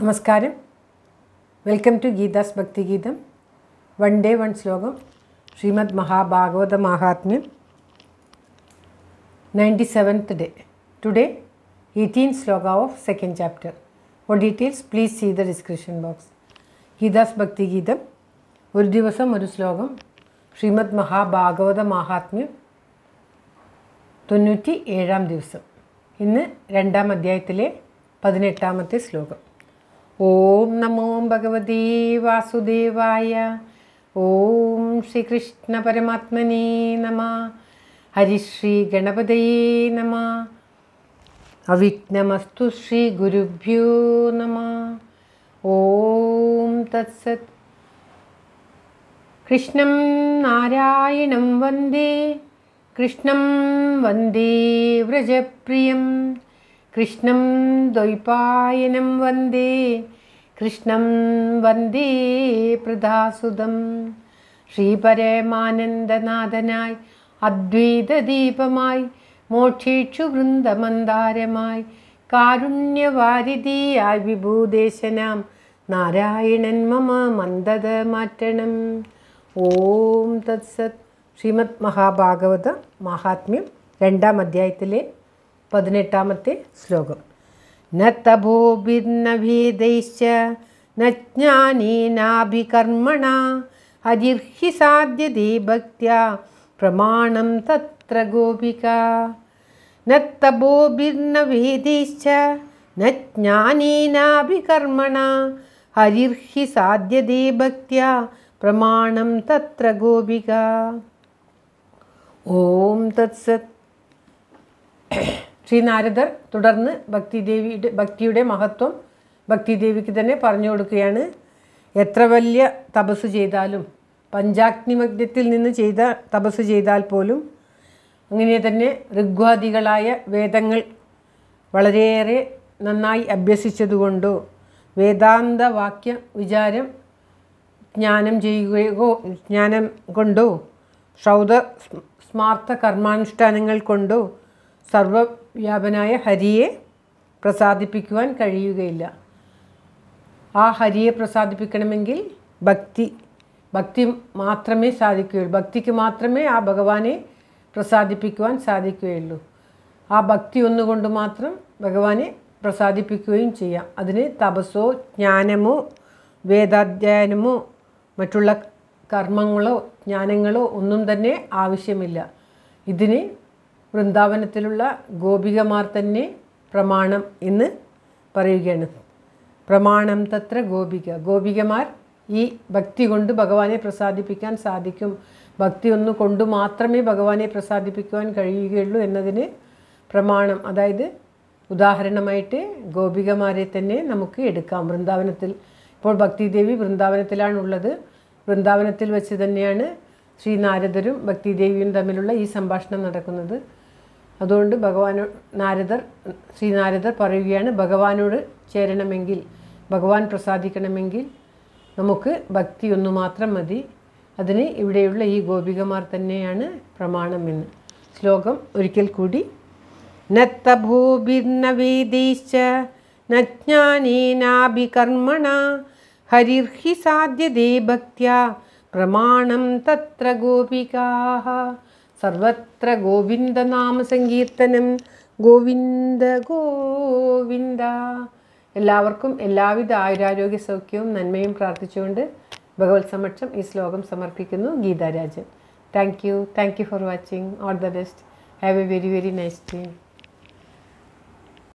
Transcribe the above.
നമസ്കാരം welcome to Geetha's ഭക്തിഗീതം one day one ശ്ലോകം Srimad Mahabhagavata Mahatmyam ninety seventh day today eighteen ശ്ലോക of second chapter for details please see the description box Geetha's ഭക്തിഗീതം ഒരു ദിവസം ഒരു ശ്ലോകം ശ്രീമദ് മഹാഭാഗവത മഹാത്മ്യം തൊണ്ണൂറ്റി ഏഴാം ദിവസം ഇന്ന് രണ്ടാം അധ്യായത്തിലെ പതിനെട്ടാമത്തെ ശ്ലോകം ഓം നമോ ഭഗവതി വാസുദേവായ ഓം ശ്രീകൃഷ്ണ പരമാത്മനേ നമ ഹരിശ്രീ ഗണപതയേ നമ അവിഘ്നമസ്തു ശ്രീ ഗുരുഭ്യോ നമ ഓം തത്സത് കൃഷ്ണം നാരായണം വന്ദേ കൃഷ്ണം വന്ദേ വ്രജപ്രിയം കൃഷ്ണം ദ്വൈപായനം വന്ദേ കൃഷ്ണം വന്ദേ പ്രധാസുതം ശ്രീപരമാനന്ദനാഥനായി അദ്വൈതദീപമായി ദീപമായി മോക്ഷിച്ചു വൃന്ദമന്ദാരമായി കാരുണ്യവാരിതിയായി വിഭൂദേശനാം നാരായണൻ മമ മന്ദത മാറ്റണം ഓം തത്സത് ശ്രീമദ് മഹാഭാഗവത മഹാത്മ്യം രണ്ടാം അധ്യായത്തിലെ पदनेटामते श्लोकं न तभोभिर्नभेदैश्च न ज्ञानेनाभिकर्मणा हरिर्हि साध्यते भक्त्या प्रमाणं तत्र गोपिका तभोभिर्नभेदैश्च न ज्ञानेनाभिकर्मणा हरिर्हि साध्यते भक्त्या प्रमाणं तत्र गोपिका ॐ तत्सत् ശ്രീനാരദർ തുടർന്ന് ഭക്തിദേവിയുടെ ഭക്തിയുടെ മഹത്വം ഭക്തിദേവിക്ക് തന്നെ പറഞ്ഞു കൊടുക്കുകയാണ് എത്ര വലിയ തപസ് ചെയ്താലും പഞ്ചാഗ്നിമഗ്നത്തിൽ നിന്ന് ചെയ്ത തപസ് ചെയ്താൽ പോലും അങ്ങനെ തന്നെ ഋഗ്വാദികളായ വേദങ്ങൾ വളരെയേറെ നന്നായി അഭ്യസിച്ചതുകൊണ്ടോ വേദാന്ത വാക്യ വിചാരം ജ്ഞാനം ചെയ്യുകയോ ജ്ഞാനം കൊണ്ടോ ശ്രൗത സ്മാർത്ഥ കർമാനുഷ്ഠാനങ്ങൾ കൊണ്ടോ സർവവ്യാപനായ ഹരിയെ പ്രസാദിപ്പിക്കുവാൻ കഴിയുകയില്ല ആ ഹരിയെ പ്രസാദിപ്പിക്കണമെങ്കിൽ ഭക്തി ഭക്തി മാത്രമേ സാധിക്കുകയുള്ളൂ ഭക്തിക്ക് മാത്രമേ ആ ഭഗവാനെ പ്രസാദിപ്പിക്കുവാൻ സാധിക്കുകയുള്ളൂ ആ ഭക്തി ഒന്നുകൊണ്ട് മാത്രം ഭഗവാനെ പ്രസാദിപ്പിക്കുകയും ചെയ്യാം അതിന് തപസ്സോ ജ്ഞാനമോ വേദാധ്യയനമോ മറ്റുള്ള കർമ്മങ്ങളോ ജ്ഞാനങ്ങളോ ഒന്നും തന്നെ ആവശ്യമില്ല ഇതിന് വൃന്ദാവനത്തിലുള്ള ഗോപികമാർ തന്നെ പ്രമാണം എന്ന് പറയുകയാണ് പ്രമാണം തത്ര ഗോപിക ഗോപികമാർ ഈ ഭക്തി കൊണ്ട് ഭഗവാനെ പ്രസാദിപ്പിക്കാൻ സാധിക്കും ഭക്തി ഒന്ന് കൊണ്ട് മാത്രമേ ഭഗവാനെ പ്രസാദിപ്പിക്കുവാൻ കഴിയുകയുള്ളൂ എന്നതിന് പ്രമാണം അതായത് ഉദാഹരണമായിട്ട് ഗോപികമാരെ തന്നെ നമുക്ക് എടുക്കാം വൃന്ദാവനത്തിൽ ഇപ്പോൾ ഭക്തിദേവി വൃന്ദാവനത്തിലാണുള്ളത് വൃന്ദാവനത്തിൽ വെച്ച് തന്നെയാണ് ശ്രീനാരദരും ഭക്തിദേവിയും തമ്മിലുള്ള ഈ സംഭാഷണം നടക്കുന്നത് അതുകൊണ്ട് ഭഗവാനോ നാരദർ ശ്രീ നാരദർ പറയുകയാണ് ഭഗവാനോട് ചേരണമെങ്കിൽ ഭഗവാൻ പ്രസാദിക്കണമെങ്കിൽ നമുക്ക് ഭക്തി ഒന്നു മാത്രം മതി അതിന് ഇവിടെയുള്ള ഈ ഗോപികമാർ തന്നെയാണ് പ്രമാണമെന്ന് ശ്ലോകം ഒരിക്കൽ കൂടി നത്തഭൂഭിർന ഹരിർഹി സാധ്യതേ ഭക്തിയ പ്രമാണം തത്ര ഗോപികാ സർവത്ര ഗോവിന്ദനാമ സങ്കീർത്തനം ഗോവിന്ദ ഗോവിന്ദ എല്ലാവർക്കും എല്ലാവിധ ആയുരാരോഗ്യ സൗഖ്യവും നന്മയും പ്രാർത്ഥിച്ചുകൊണ്ട് ഭഗവത് സമക്ഷം ഈ ശ്ലോകം സമർപ്പിക്കുന്നു Geetharajan thank you thank you for watching all the best have a very very nice day